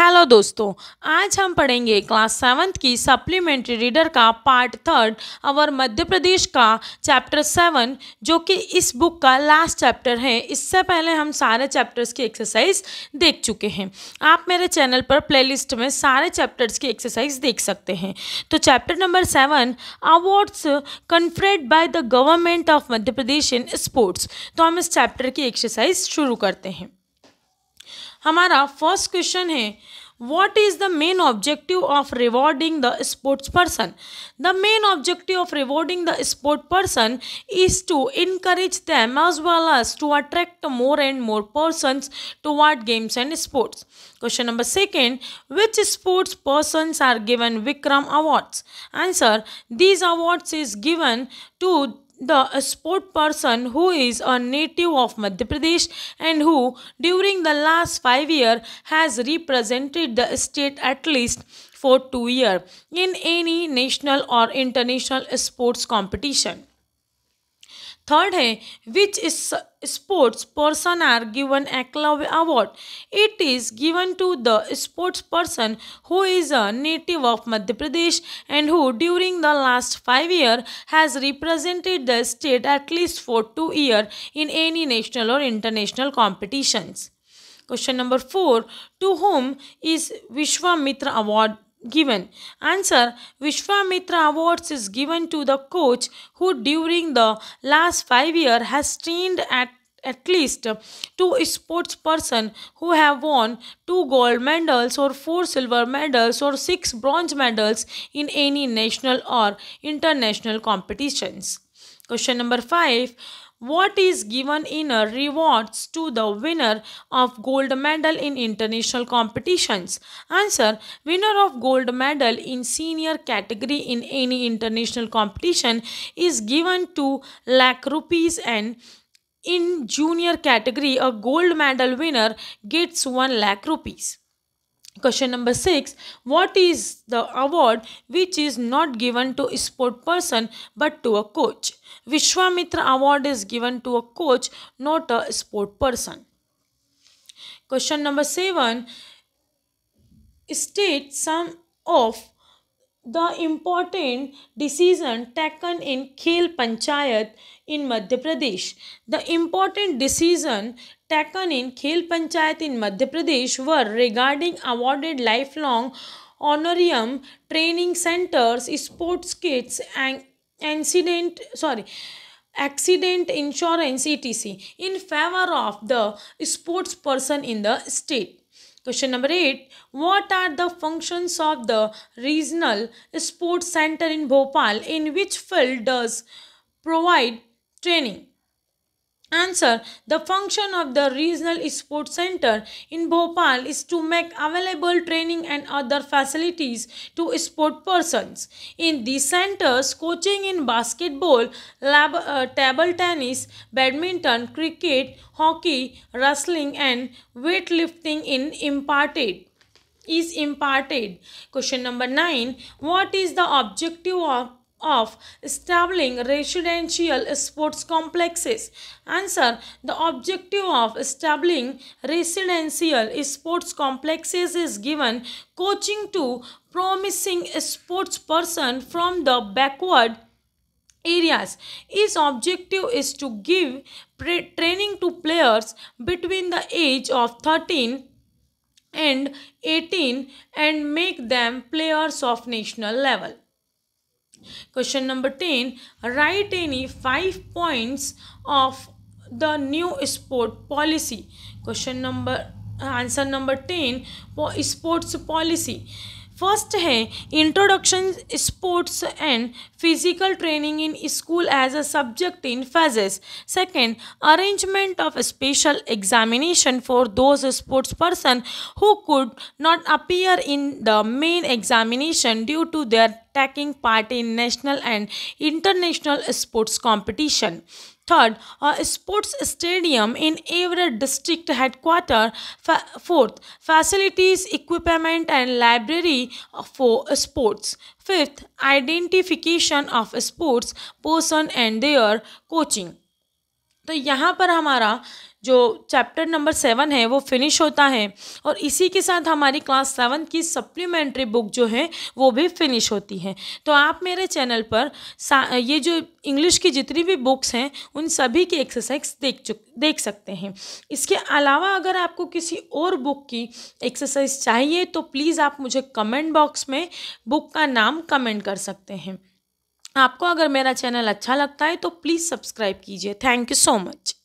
Hello दोस्तों आज हम पढ़ेंगे क्लास सेवन्थ की सप्लीमेंट्री रीडर का पार्ट थर्ड और मध्य प्रदेश का चैप्टर सेवन जो कि इस बुक का लास्ट चैप्टर है इससे पहले हम सारे चैप्टर्स की एक्सरसाइज देख चुके हैं आप मेरे चैनल पर प्लेलिस्ट में सारे चैप्टर्स की एक्सरसाइज देख सकते हैं तो chapter number seven awards conferred by the government of Madhya Pradesh in sports तो हम इस चैप्टर की एक्सरसाइज शुरू करते हैं हमारा फर्स्ट क्वेश्चन है what is the main objective of rewarding the sports person the main objective of rewarding the sport person is to encourage them as well as to attract more and more toward games and sports question number second which sports person are given Vikram awards answer these awards is given to the sport person who is a native of Madhya Pradesh and who during the last 5 year has represented the state at least for 2 year in any national or international sports competition Third है is sports person are given a award it is given to the sports person who is a native of madhya pradesh and who during the last 5 year has represented the state at least for 2 year in any national or international competitions question number 4 to whom is vishwamitra award given. Answer Vishwamitra Awards is given to the coach who during the last 5 years, has trained at at least two sports person who have won two gold medals or four silver medals or six bronze medals in any national or international competitions question number 5 what is given in a rewards to the winner of gold medal in international competitions answer winner of gold medal in senior category in any international competition is given 2 lakh rupees and in junior category, a gold medal winner gets 1 lakh rupees. Question number 6. What is the award which is not given to a sport person but to a coach? Vishwamitra award is given to a coach not a sport person. Question number 7. State some of the important decision taken in Khel Panchayat in Madhya Pradesh. The important decision taken in Khel Panchayat in Madhya Pradesh were regarding awarded lifelong honorarium training centers, sports kits, and incident sorry accident insurance etc in favor of the sports person in the state Question number 8. What are the functions of the regional sports center in Bhopal? In which field does provide training? Answer. The function of the Regional Sports Center in Bhopal is to make available training and other facilities to sport persons. In these centers, coaching in basketball, lab, uh, table tennis, badminton, cricket, hockey, wrestling and weightlifting in imparted is imparted. Question number 9. What is the objective of of establishing residential sports complexes? Answer. The objective of establishing residential sports complexes is given coaching to promising sports person from the backward areas. Its objective is to give training to players between the age of 13 and 18 and make them players of national level. Question number 10. Write any five points of the new sport policy. Question number answer number 10 for sports policy. First hai, introduction sports and physical training in school as a subject in phases. Second, arrangement of special examination for those sports person who could not appear in the main examination due to their taking part in national and international sports competition. Third, a sports stadium in every district headquarter. Fourth, facilities, equipment and library for sports. Fifth, identification of sports person and their coaching. तो यहाँ पर हमारा जो chapter number seven है वो finish होता है और इसी के साथ हमारी क्लास सेवन की सप्लीमेंट्री बुक जो है वो भी फिनिश होती है तो आप मेरे चैनल पर ये जो इंग्लिश की जितनी भी बुक्स हैं उन सभी की एक्सरसाइज देख चुक देख सकते हैं इसके अलावा अगर आपको किसी और बुक की एक्सरसाइज चाहिए तो प्लीज़ आप मुझे कमेंट बॉक्स में बुक का नाम कमेंट कर सकते हैं आपको अगर मेरा चैनल अच्छा लगता है तो प्लीज़ सब्सक्राइब कीजिए थैंक यू सो मच